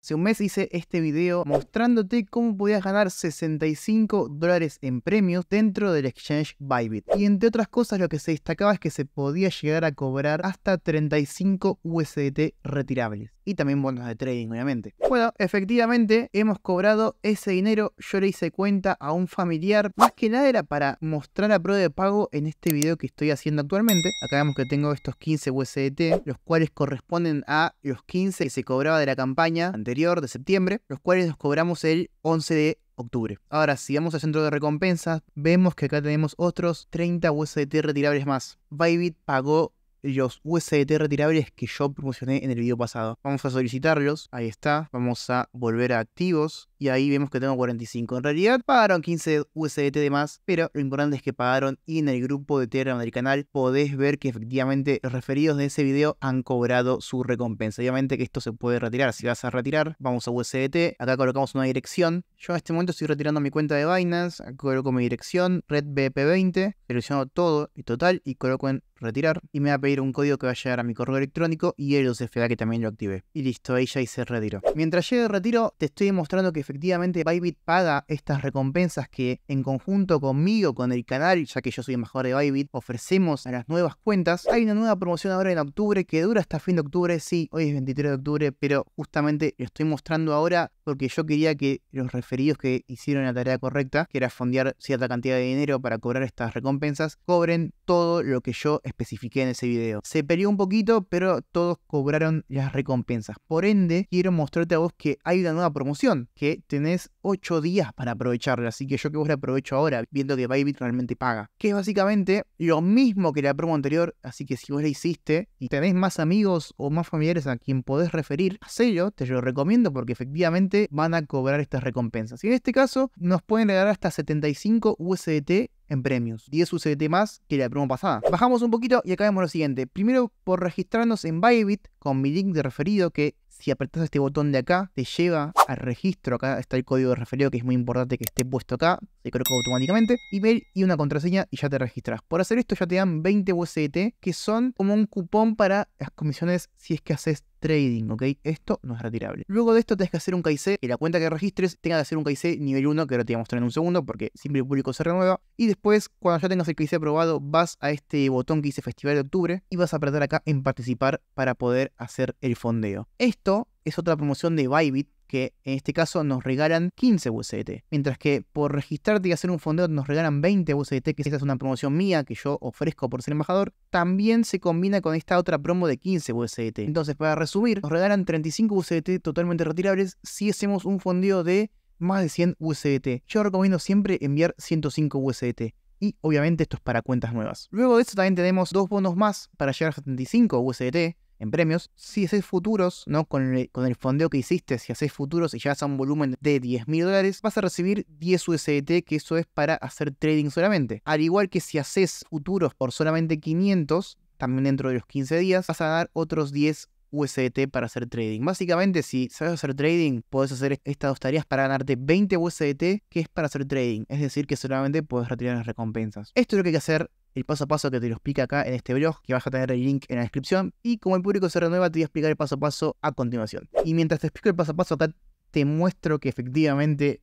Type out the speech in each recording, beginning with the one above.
Hace un mes hice este video mostrándote cómo podías ganar 65 dólares en premios dentro del exchange Bybit. Y entre otras cosas lo que se destacaba es que se podía llegar a cobrar hasta 35 USDT retirables y también bonos de trading, obviamente. Bueno, efectivamente hemos cobrado ese dinero. Yo le hice cuenta a un familiar. Más que nada era para mostrar la prueba de pago en este video que estoy haciendo actualmente. Acá vemos que tengo estos 15 USDT, los cuales corresponden a los 15 que se cobraba de la campaña anterior de septiembre, los cuales los cobramos el 11 de octubre. Ahora, si vamos al centro de recompensas, vemos que acá tenemos otros 30 USDT retirables más. Bybit pagó los USDT retirables que yo promocioné en el video pasado. Vamos a solicitarlos, ahí está, vamos a volver a activos, y ahí vemos que tengo 45. En realidad pagaron 15 USDT de más, pero lo importante es que pagaron y en el grupo de Telegram del canal podés ver que efectivamente los referidos de ese video han cobrado su recompensa. Obviamente que esto se puede retirar. Si vas a retirar, vamos a USDT. Acá colocamos una dirección. Yo en este momento estoy retirando mi cuenta de Binance. Acá coloco mi dirección, red BP20. Selecciono todo y total y coloco en retirar y me va a pedir un código que va a llegar a mi correo electrónico y el USFA que también lo activé. Y listo, ahí ya hice retiro. Mientras llegue el retiro, te estoy mostrando que efectivamente Bybit paga estas recompensas que en conjunto conmigo, con el canal, ya que yo soy mejor de Bybit, ofrecemos a las nuevas cuentas. Hay una nueva promoción ahora en octubre que dura hasta fin de octubre, sí, hoy es 23 de octubre, pero justamente lo estoy mostrando ahora porque yo quería que los referidos que hicieron la tarea correcta, que era fondear cierta cantidad de dinero para cobrar estas recompensas, cobren todo lo que yo especifiqué en ese video. Se peleó un poquito, pero todos cobraron las recompensas. Por ende, quiero mostrarte a vos que hay una nueva promoción, que tenés 8 días para aprovecharla, así que yo que vos la aprovecho ahora, viendo que Bybit realmente paga. Que es básicamente lo mismo que la promo anterior, así que si vos la hiciste y tenés más amigos o más familiares a quien podés referir, hacelo, te lo recomiendo porque efectivamente van a cobrar estas recompensas. Y en este caso nos pueden regalar hasta 75 USDT en premios. 10 USDT más que la promo pasada. Bajamos un poquito y acá vemos lo siguiente. Primero por registrarnos en Bybit con mi link de referido que si apretas este botón de acá te lleva al registro. Acá está el código de referido que es muy importante que esté puesto acá. Se coloca automáticamente. Email y una contraseña y ya te registras. Por hacer esto ya te dan 20 USDT que son como un cupón para las comisiones si es que haces trading, ¿ok? Esto no es retirable. Luego de esto tenés que hacer un KIC, y la cuenta que registres tenga que hacer un KIC nivel 1 que ahora te voy a mostrar en un segundo porque siempre el público se renueva y después después, cuando ya tengas el quiz aprobado, vas a este botón que dice Festival de Octubre y vas a apretar acá en participar para poder hacer el fondeo. Esto es otra promoción de Bybit que en este caso nos regalan 15 USDT, mientras que por registrarte y hacer un fondeo nos regalan 20 USDT, que esta es una promoción mía que yo ofrezco por ser embajador, también se combina con esta otra promo de 15 USDT. Entonces, para resumir, nos regalan 35 USDT totalmente retirables si hacemos un fondeo de más de 100 USDT. Yo recomiendo siempre enviar 105 USDT. Y obviamente esto es para cuentas nuevas. Luego de eso también tenemos dos bonos más para llegar a 75 USDT en premios. Si haces futuros, ¿no? Con el, con el fondeo que hiciste, si haces futuros y llegas a un volumen de 10 mil dólares, vas a recibir 10 USDT, que eso es para hacer trading solamente. Al igual que si haces futuros por solamente 500, también dentro de los 15 días, vas a dar otros 10 USDT para hacer trading. Básicamente, si sabes hacer trading, puedes hacer estas dos tareas para ganarte 20 USDT, que es para hacer trading. Es decir, que solamente puedes retirar las recompensas. Esto es lo que hay que hacer el paso a paso que te lo explica acá en este blog, que vas a tener el link en la descripción. Y como el público se renueva, te voy a explicar el paso a paso a continuación. Y mientras te explico el paso a paso, acá te muestro que efectivamente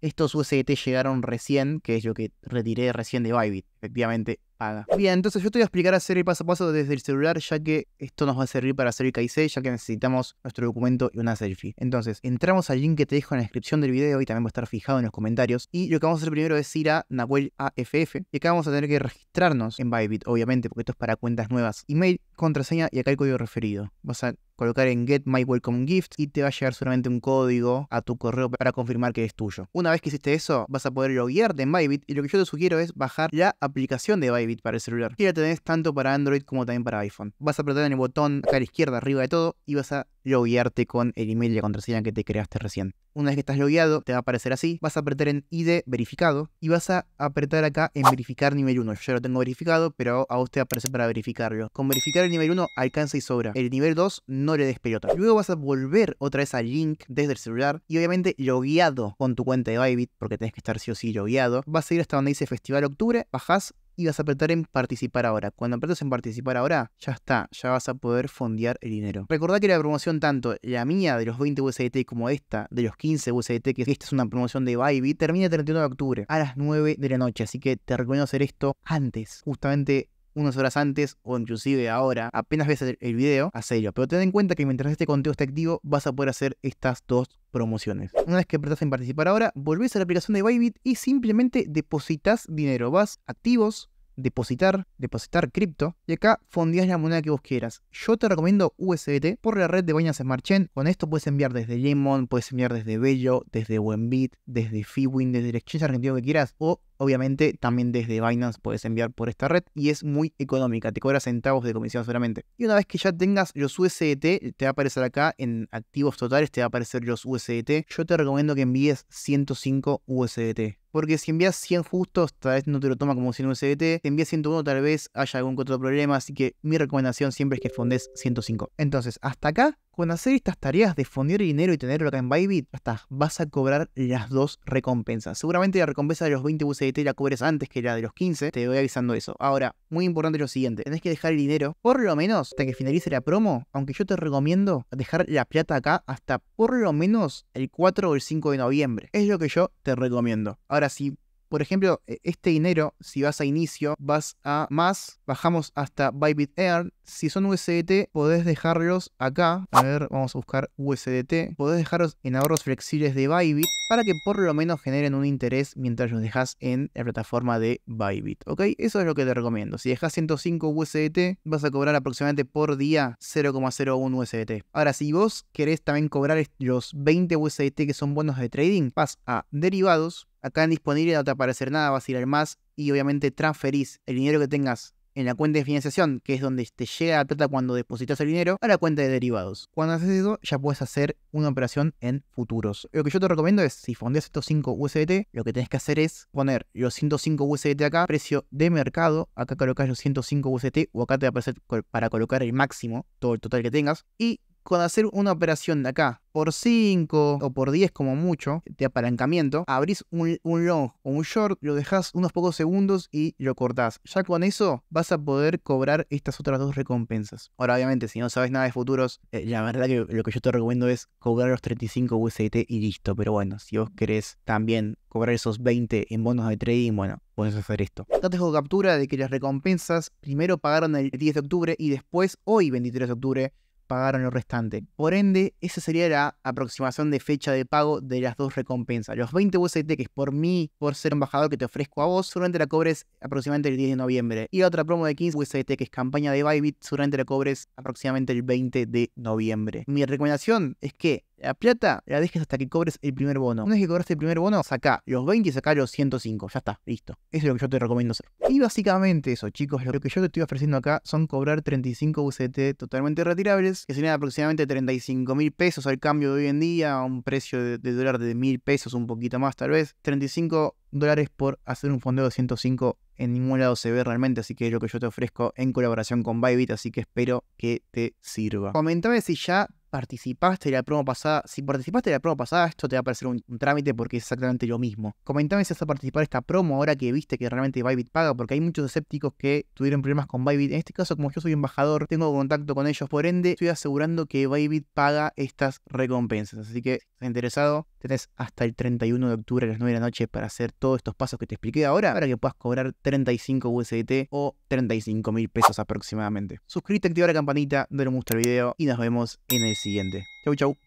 estos USDT llegaron recién, que es lo que retiré recién de Bybit efectivamente haga. Bien, entonces yo te voy a explicar hacer el paso a paso desde el celular, ya que esto nos va a servir para hacer el KIC, ya que necesitamos nuestro documento y una selfie. Entonces, entramos al link que te dejo en la descripción del video y también va a estar fijado en los comentarios. Y lo que vamos a hacer primero es ir a Nahuel AFF y acá vamos a tener que registrarnos en Bybit, obviamente, porque esto es para cuentas nuevas. Email, contraseña y acá el código referido. Vas a colocar en Get My Welcome Gift y te va a llegar solamente un código a tu correo para confirmar que es tuyo. Una vez que hiciste eso, vas a poder loguearte en Bybit y lo que yo te sugiero es bajar la aplicación aplicación de Bybit para el celular. Y la tenés tanto para Android como también para iPhone. Vas a apretar en el botón acá a la izquierda, arriba de todo, y vas a loguearte con el email y la contraseña que te creaste recién. Una vez que estás logueado, te va a aparecer así. Vas a apretar en ID verificado y vas a apretar acá en verificar nivel 1. Yo ya lo tengo verificado, pero a vos te aparece para verificarlo. Con verificar el nivel 1 alcanza y sobra. El nivel 2 no le des pelota. Luego vas a volver otra vez al link desde el celular y obviamente logueado con tu cuenta de Bybit, porque tenés que estar sí o sí logueado. Vas a ir hasta donde dice Festival Octubre, bajás y vas a apretar en participar ahora. Cuando apretas en participar ahora, ya está, ya vas a poder fondear el dinero. Recordad que la promoción tanto la mía de los 20 USDT como esta de los 15 USDT, que esta es una promoción de Bybit, termina el 31 de octubre a las 9 de la noche, así que te recomiendo hacer esto antes, justamente unas horas antes o inclusive ahora, apenas ves el video, hacelo. Pero ten en cuenta que mientras este conteo esté activo, vas a poder hacer estas dos promociones. Una vez que apretas en participar ahora, volvés a la aplicación de Bybit y simplemente depositas dinero. Vas activos, depositar, depositar cripto y acá fondeas la moneda que vos quieras. Yo te recomiendo USDT por la red de Binance Smart Chain. Con esto puedes enviar desde Lemon, puedes enviar desde Bello, desde Buenbit, desde Fiwin, desde el exchange argentino que quieras o Obviamente, también desde Binance puedes enviar por esta red y es muy económica, te cobra centavos de comisión solamente. Y una vez que ya tengas los USDT, te va a aparecer acá en activos totales, te va a aparecer los USDT. Yo te recomiendo que envíes 105 USDT. Porque si envías 100 justos, tal vez no te lo toma como 100 USDT. Si envías 101, tal vez haya algún otro problema. Así que mi recomendación siempre es que fondes 105. Entonces, hasta acá con hacer estas tareas de fundir dinero y tenerlo acá en Bybit, hasta vas a cobrar las dos recompensas. Seguramente la recompensa de los 20 UCDT la cobres antes que la de los 15, te voy avisando eso. Ahora, muy importante lo siguiente, tenés que dejar el dinero, por lo menos hasta que finalice la promo, aunque yo te recomiendo dejar la plata acá hasta por lo menos el 4 o el 5 de noviembre. Es lo que yo te recomiendo. Ahora, si por ejemplo, e, este dinero, si vas a inicio, vas a más, bajamos hasta Bybit Earn. Si son USDT, podés dejarlos acá. A ver, vamos a buscar USDT. Podés dejarlos en ahorros flexibles de Bybit para que por lo menos generen un interés mientras los dejas en la plataforma de Bybit. ¿Ok? Eso es lo que te recomiendo. Si dejas 105 USDT, vas a cobrar aproximadamente por día 0,01 USDT. Ahora, si vos querés también cobrar los 20 USDT que son bonos de trading, vas a derivados Acá en disponible no te hacer nada, vas a ir al más y obviamente transferís el dinero que tengas en la cuenta de financiación, que es donde te llega la plata cuando depositas el dinero, a la cuenta de derivados. Cuando haces eso, ya puedes hacer una operación en futuros. Lo que yo te recomiendo es, si fondeas estos 5 USDT, lo que tenés que hacer es poner los 105 USDT acá, precio de mercado, acá colocas los 105 USDT o acá te va a aparecer para colocar el máximo, todo el total que tengas, y con hacer una operación de acá por 5 o por 10 como mucho de apalancamiento, abrís un, long o un short, lo dejás unos pocos segundos y lo cortás. Ya con eso vas a poder cobrar estas otras dos recompensas. Ahora obviamente si no sabes nada de futuros, eh, la verdad que lo que yo te recomiendo es cobrar los 35 USDT y listo. Pero bueno, si vos querés también cobrar esos 20 en bonos de trading, bueno, podés hacer esto. Te tengo captura de que las recompensas primero pagaron el 10 de octubre y después hoy 23 de octubre pagaron lo restante. Por ende, esa sería la aproximación de fecha de pago de las dos recompensas. Los 20 USDT que es por mí, por ser embajador que te ofrezco a vos, seguramente la cobres aproximadamente el 10 de noviembre. Y otra promo de 15 USDT que es campaña de Bybit, seguramente la cobres aproximadamente el 20 de noviembre. Mi recomendación es que la plata la dejes hasta que cobres el primer bono. Una vez que cobraste el primer bono, saca los 20 y saca los 105. Ya está, listo. Eso es lo que yo te recomiendo hacer. Y básicamente eso, chicos, lo que yo te estoy ofreciendo acá son cobrar 35 UCT totalmente retirables, que serían aproximadamente 35 mil pesos al cambio de hoy en día, a un precio de, de dólar de mil pesos, un poquito más tal vez. 35 dólares por hacer un fondeo de 105 en ningún lado se ve realmente, así que es lo que yo te ofrezco en colaboración con Bybit, así que espero que te sirva. Comentame si ya participaste la promo pasada, si participaste en la promo pasada, esto te va a parecer un, trámite porque es exactamente lo mismo. Comentame si vas a participar esta promo ahora que viste que realmente Bybit paga, porque hay muchos escépticos que tuvieron problemas con Bybit. En este caso, como yo soy embajador, tengo contacto con ellos, por ende, estoy asegurando que Bybit paga estas recompensas. Así que, si estás interesado, Tenés hasta el 31 de octubre a las 9 de la noche para hacer todos estos pasos que te expliqué ahora para que puedas cobrar 35 USDT o 35 mil pesos aproximadamente. Suscríbete, activa la campanita, dale un gusto al video y nos vemos en el siguiente. Chau, chau.